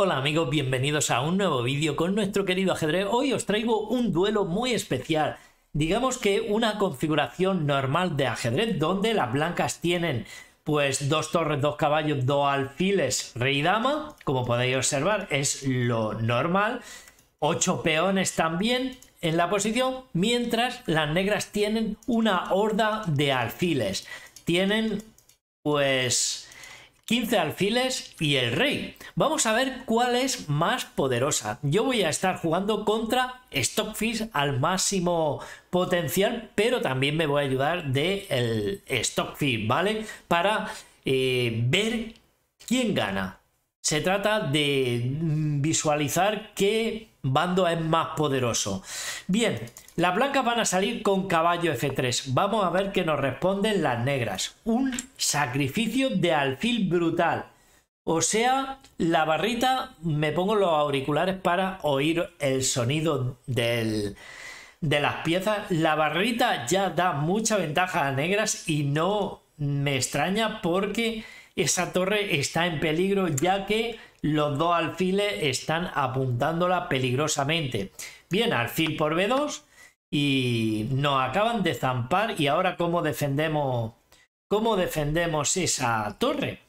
Hola amigos, bienvenidos a un nuevo vídeo con nuestro querido ajedrez. Hoy os traigo un duelo muy especial. Digamos que una configuración normal de ajedrez donde las blancas tienen pues dos torres, dos caballos, dos alfiles, rey y dama, como podéis observar es lo normal. Ocho peones también en la posición, mientras las negras tienen una horda de alfiles. Tienen pues 15 alfiles y el rey. Vamos a ver cuál es más poderosa. Yo voy a estar jugando contra Stockfish al máximo potencial, pero también me voy a ayudar del el Stockfish, ¿vale? Para eh, ver quién gana. Se trata de mm, visualizar qué bando es más poderoso. Bien, las blancas van a salir con caballo F3. Vamos a ver qué nos responden las negras. Un sacrificio de alfil brutal. O sea, la barrita, me pongo los auriculares para oír el sonido de las piezas. La barrita ya da mucha ventaja a negras y no me extraña porque esa torre está en peligro ya que los dos alfiles están apuntándola peligrosamente. Bien, alfil por B2 y nos acaban de zampar y ahora cómo defendemos cómo defendemos esa torre.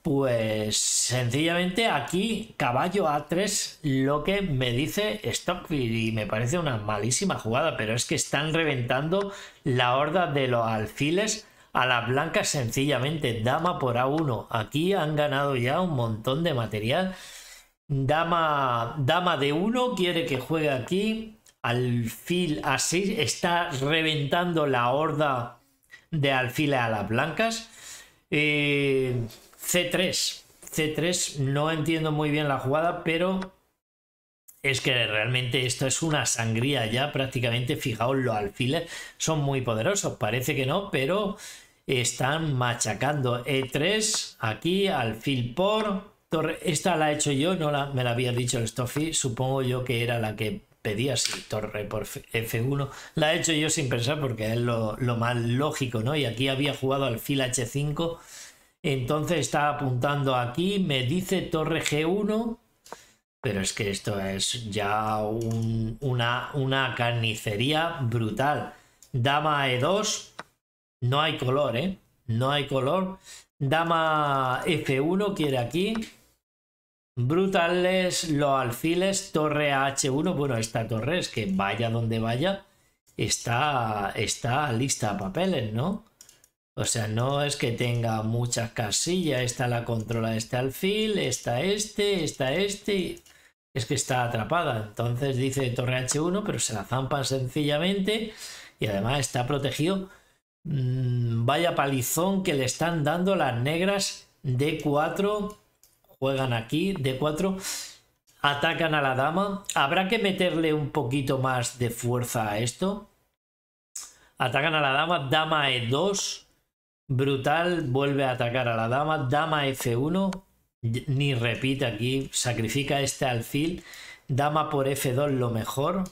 Pues sencillamente aquí caballo A3 lo que me dice Stockfield y me parece una malísima jugada, pero es que están reventando la horda de los alfiles a las blancas sencillamente, dama por A1. Aquí han ganado ya un montón de material. Dama, dama de 1 quiere que juegue aquí. Alfil a 6 está reventando la horda de alfiles a las blancas. C3. Eh, C3 no entiendo muy bien la jugada, pero es que realmente esto es una sangría ya prácticamente. Fijaos, los alfiles son muy poderosos. Parece que no, pero están machacando. E3, aquí, al por Torre... Esta la he hecho yo, no me la había dicho el Stoffy. Supongo yo que era la que pedía, sí, Torre por F1. La he hecho yo sin pensar porque es lo, más lógico, ¿no? Y aquí había jugado al fil H5. Entonces está apuntando aquí, me dice Torre G1. Pero es que esto es ya una, una carnicería brutal. Dama E2, no hay color, ¿eh? No hay color. Dama F1 quiere aquí. Brutales los alfiles. Torre H1. Bueno, esta torre es que vaya donde vaya. Está, está lista a papeles, ¿no? O sea, no es que tenga muchas casillas. Esta la controla este alfil, Está este, está este. Es que está atrapada. Entonces dice torre H1, pero se la zampa sencillamente. Y además está protegido Mm, vaya palizón que le están dando las negras. D4. Juegan aquí. D4. Atacan a la dama. Habrá que meterle un poquito más de fuerza a esto. Atacan a la dama. Dama E2. Brutal. Vuelve a atacar a la dama. Dama F1. Ni repite aquí. Sacrifica este alfil. Dama por F2 lo mejor.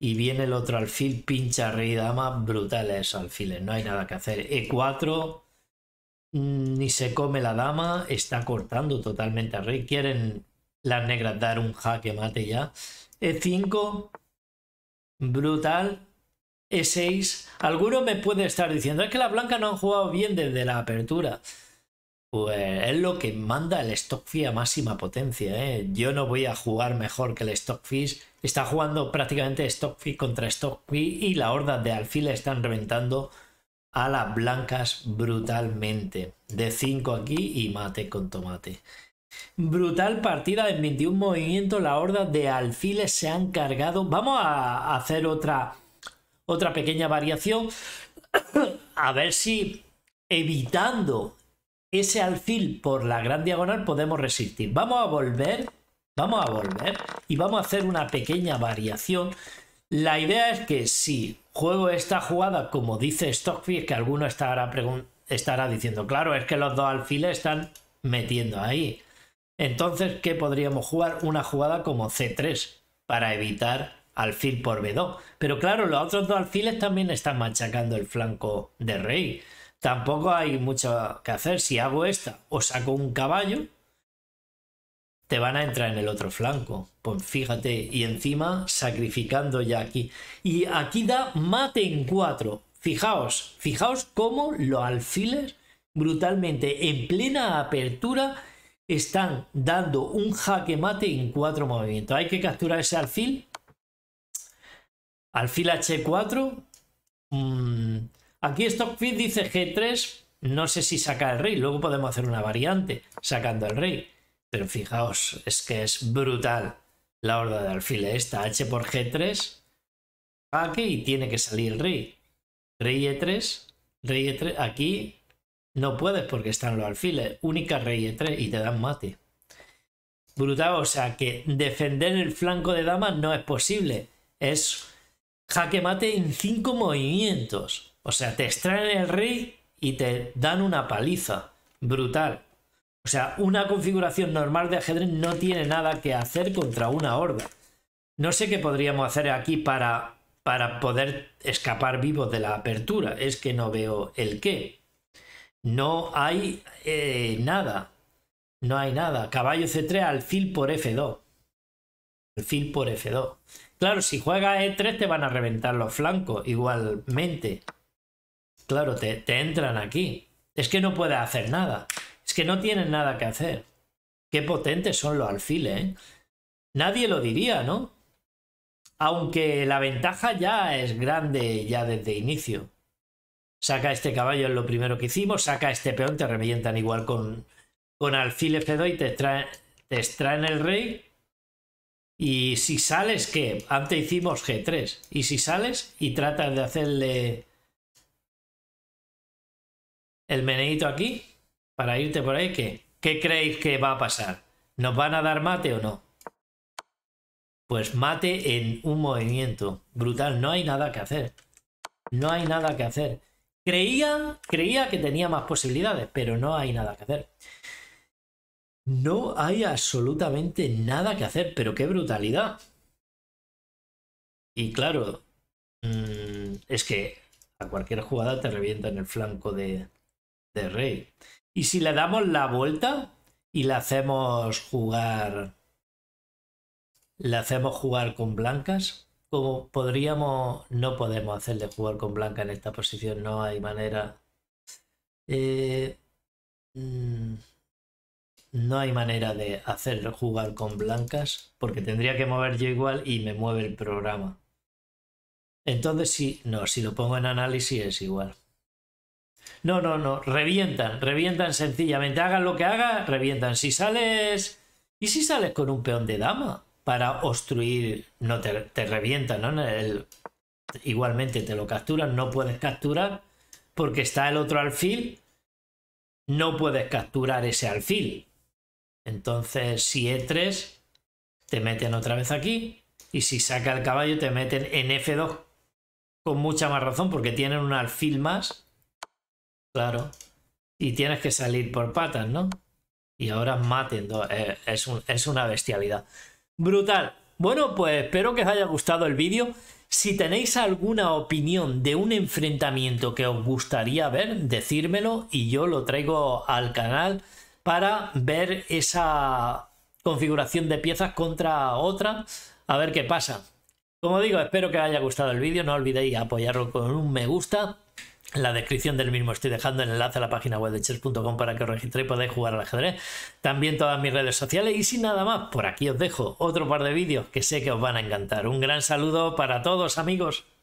Y viene el otro alfil, pincha rey dama, brutales alfiles, no hay nada que hacer. E4, mm, ni se come la dama, está cortando totalmente al rey. Quieren las negras dar un jaque mate ya. E5, brutal. E6, alguno me puede estar diciendo, es que las blancas no han jugado bien desde la apertura. Pues es lo que manda el Stockfish a máxima potencia. ¿eh? Yo no voy a jugar mejor que el Stockfish. Está jugando prácticamente Stockfish contra Stockfish y la horda de alfiles están reventando a las blancas brutalmente. De 5 aquí y mate con tomate. Brutal partida en 21 movimientos. La horda de alfiles se han cargado. Vamos a hacer otra, otra pequeña variación. a ver si evitando ese alfil por la gran diagonal podemos resistir. Vamos a volver, vamos a volver y vamos a hacer una pequeña variación. La idea es que si juego esta jugada, como dice Stockfish, que alguno estará, estará diciendo, claro, es que los dos alfiles están metiendo ahí. Entonces, ¿qué podríamos jugar? Una jugada como C3 para evitar alfil por B2. Pero claro, los otros dos alfiles también están machacando el flanco de rey tampoco hay mucho que hacer. Si hago esta o saco un caballo, te van a entrar en el otro flanco. Pues fíjate, y encima sacrificando ya aquí. Y aquí da mate en cuatro. Fijaos, fijaos cómo los alfiles brutalmente en plena apertura están dando un jaque mate en cuatro movimientos. Hay que capturar ese alfil. Alfil H4. Aquí Stockfield dice G3, no sé si saca el rey, luego podemos hacer una variante sacando el rey. Pero fijaos, es que es brutal la horda de alfiles. Esta H por G3, jaque y tiene que salir el rey. Rey E3, rey E3, aquí no puedes porque están los alfiles. Única rey E3 y te dan mate. Brutal, o sea que defender el flanco de damas no es posible. Es jaque mate en cinco movimientos. O sea, te extraen el rey y te dan una paliza. Brutal. O sea, una configuración normal de ajedrez no tiene nada que hacer contra una horda. No sé qué podríamos hacer aquí para, para poder escapar vivos de la apertura. Es que no veo el qué. No hay eh, nada. No hay nada. Caballo C3, alfil por F2. Alfil por F2. Claro, si juega E3 te van a reventar los flancos igualmente claro, te, entran aquí. Es que no puede hacer nada. Es que no tienen nada que hacer. Qué potentes son los alfiles, ¿eh? Nadie lo diría, ¿no? Aunque la ventaja ya es grande ya desde inicio. Saca este caballo en lo primero que hicimos, saca este peón, te revientan igual con, con alfil F2 y te te extraen el rey. Y si sales, ¿qué? Antes hicimos G3. Y si sales y tratas de hacerle el meneito aquí para irte por ahí. ¿Qué? ¿Qué creéis que va a pasar? ¿Nos van a dar mate o no? Pues mate en un movimiento. Brutal, no hay nada que hacer. No hay nada que hacer. Creía, creía que tenía más posibilidades, pero no hay nada que hacer. No hay absolutamente nada que hacer, pero qué brutalidad. Y claro, mm, es que a cualquier jugada te revienta en el flanco de, de rey. Y si le damos la vuelta y la hacemos jugar, la hacemos jugar con blancas, como podríamos, no podemos hacerle jugar con blanca en esta posición, no hay manera. Eh, mm, no hay manera de hacerle jugar con blancas porque tendría que mover yo igual y me mueve el programa. Entonces, si, no, si lo pongo en análisis es igual. No, no, no, revientan, revientan sencillamente. Hagan lo que hagan, revientan. Si sales. ¿Y si sales con un peón de dama para obstruir? No, te, revientan, ¿no? igualmente te lo capturan, no puedes capturar porque está el otro alfil. No puedes capturar ese alfil. Entonces, si E3, te meten otra vez aquí. Y si saca el caballo, te meten en F2. Con mucha más razón, porque tienen un alfil más Claro. Y tienes que salir por patas, ¿no? Y ahora maten. es, eh, es una bestialidad. Brutal. Bueno, pues espero que os haya gustado el vídeo. Si tenéis alguna opinión de un enfrentamiento que os gustaría ver, decírmelo y yo lo traigo al canal para ver esa configuración de piezas contra otra, a ver qué pasa. Como digo, espero que os haya gustado el vídeo, no olvidéis apoyarlo con un me gusta en la descripción del mismo estoy dejando el enlace a la página web de chess.com para que os registréis y podáis jugar al ajedrez. También todas mis redes sociales. Y sin nada más, por aquí os dejo otro par de vídeos que sé que os van a encantar. Un gran saludo para todos, amigos.